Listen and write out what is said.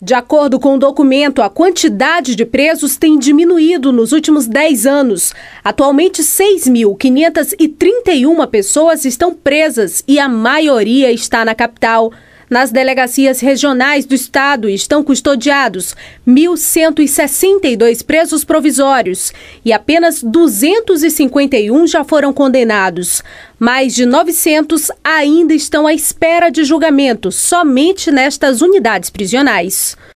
De acordo com o documento, a quantidade de presos tem diminuído nos últimos 10 anos. Atualmente, 6.531 pessoas estão presas e a maioria está na capital. Nas delegacias regionais do estado estão custodiados 1.162 presos provisórios e apenas 251 já foram condenados. Mais de 900 ainda estão à espera de julgamento somente nestas unidades prisionais.